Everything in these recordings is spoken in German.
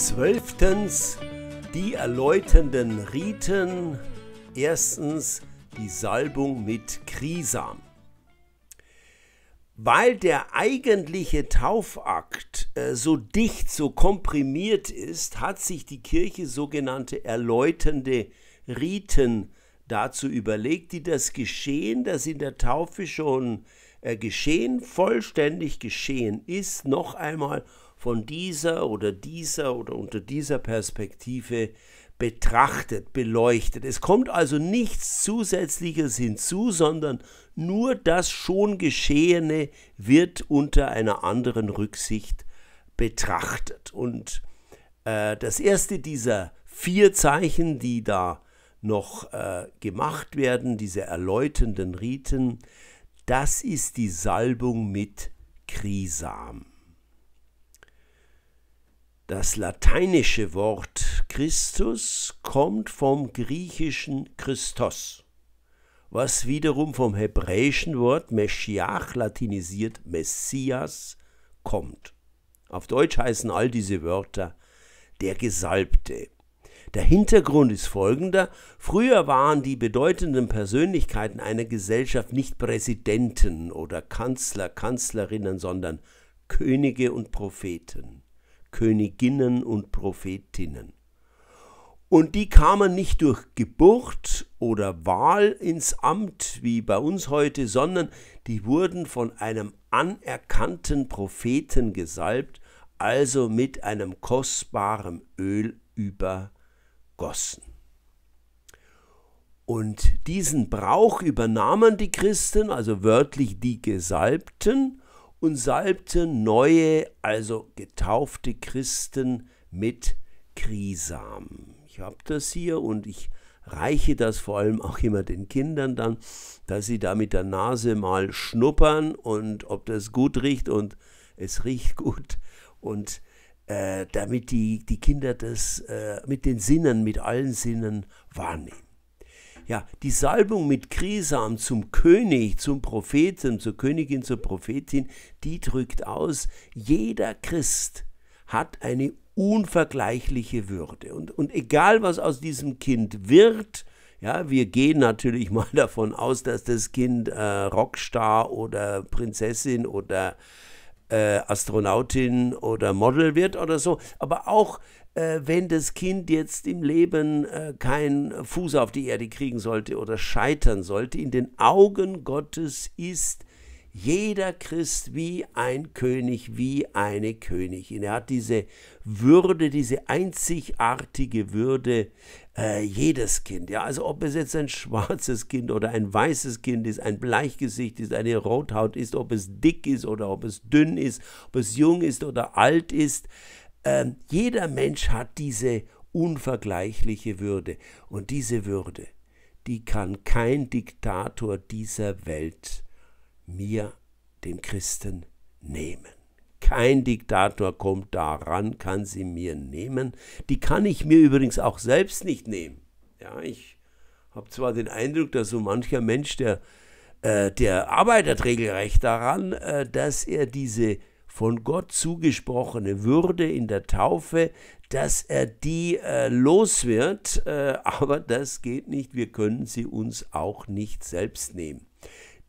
Zwölftens die erläuternden Riten. Erstens die Salbung mit Krisam. Weil der eigentliche Taufakt äh, so dicht, so komprimiert ist, hat sich die Kirche sogenannte erläuternde Riten dazu überlegt, die das Geschehen, das in der Taufe schon äh, geschehen, vollständig geschehen ist, noch einmal von dieser oder dieser oder unter dieser Perspektive betrachtet, beleuchtet. Es kommt also nichts Zusätzliches hinzu, sondern nur das schon Geschehene wird unter einer anderen Rücksicht betrachtet. Und äh, das erste dieser vier Zeichen, die da noch äh, gemacht werden, diese erläuternden Riten, das ist die Salbung mit Krisam. Das lateinische Wort Christus kommt vom griechischen Christos, was wiederum vom hebräischen Wort Meschiach latinisiert Messias kommt. Auf Deutsch heißen all diese Wörter der Gesalbte. Der Hintergrund ist folgender. Früher waren die bedeutenden Persönlichkeiten einer Gesellschaft nicht Präsidenten oder Kanzler, Kanzlerinnen, sondern Könige und Propheten. Königinnen und Prophetinnen. Und die kamen nicht durch Geburt oder Wahl ins Amt wie bei uns heute, sondern die wurden von einem anerkannten Propheten gesalbt, also mit einem kostbaren Öl übergossen. Und diesen Brauch übernahmen die Christen, also wörtlich die Gesalbten, und salbte neue, also getaufte Christen mit Krisam. Ich habe das hier und ich reiche das vor allem auch immer den Kindern dann, dass sie da mit der Nase mal schnuppern und ob das gut riecht und es riecht gut und äh, damit die, die Kinder das äh, mit den Sinnen, mit allen Sinnen wahrnehmen. Ja, die Salbung mit Krisam zum König, zum Propheten, zur Königin, zur Prophetin, die drückt aus, jeder Christ hat eine unvergleichliche Würde. Und, und egal, was aus diesem Kind wird, ja, wir gehen natürlich mal davon aus, dass das Kind äh, Rockstar oder Prinzessin oder äh, Astronautin oder Model wird oder so. Aber auch äh, wenn das Kind jetzt im Leben äh, keinen Fuß auf die Erde kriegen sollte oder scheitern sollte, in den Augen Gottes ist jeder Christ wie ein König, wie eine Königin. Er hat diese Würde, diese einzigartige Würde äh, jedes Kind. Ja, also ob es jetzt ein schwarzes Kind oder ein weißes Kind ist, ein Bleichgesicht ist, eine Rothaut ist, ob es dick ist oder ob es dünn ist, ob es jung ist oder alt ist, ähm, jeder Mensch hat diese unvergleichliche Würde. Und diese Würde, die kann kein Diktator dieser Welt mir, dem Christen, nehmen. Kein Diktator kommt daran, kann sie mir nehmen. Die kann ich mir übrigens auch selbst nicht nehmen. Ja, ich habe zwar den Eindruck, dass so mancher Mensch, der, äh, der arbeitet regelrecht daran, äh, dass er diese von Gott zugesprochene Würde in der Taufe, dass er die äh, los wird, äh, aber das geht nicht, wir können sie uns auch nicht selbst nehmen.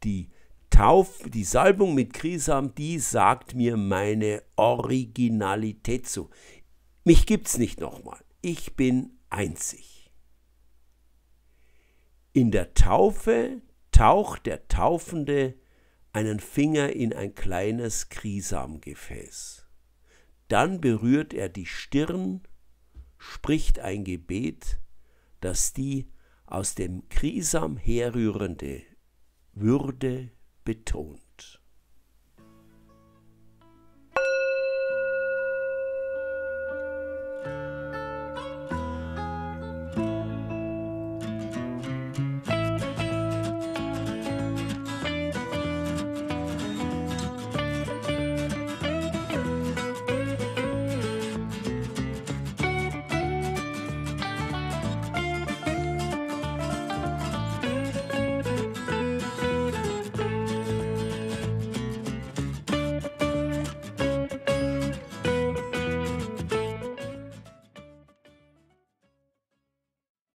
Die Tauf, die Salbung mit Krisam, die sagt mir meine Originalität zu. Mich gibt's nicht nochmal. Ich bin einzig. In der Taufe taucht der Taufende einen Finger in ein kleines Krisamgefäß. Dann berührt er die Stirn, spricht ein Gebet, das die aus dem Krisam herrührende Würde betont.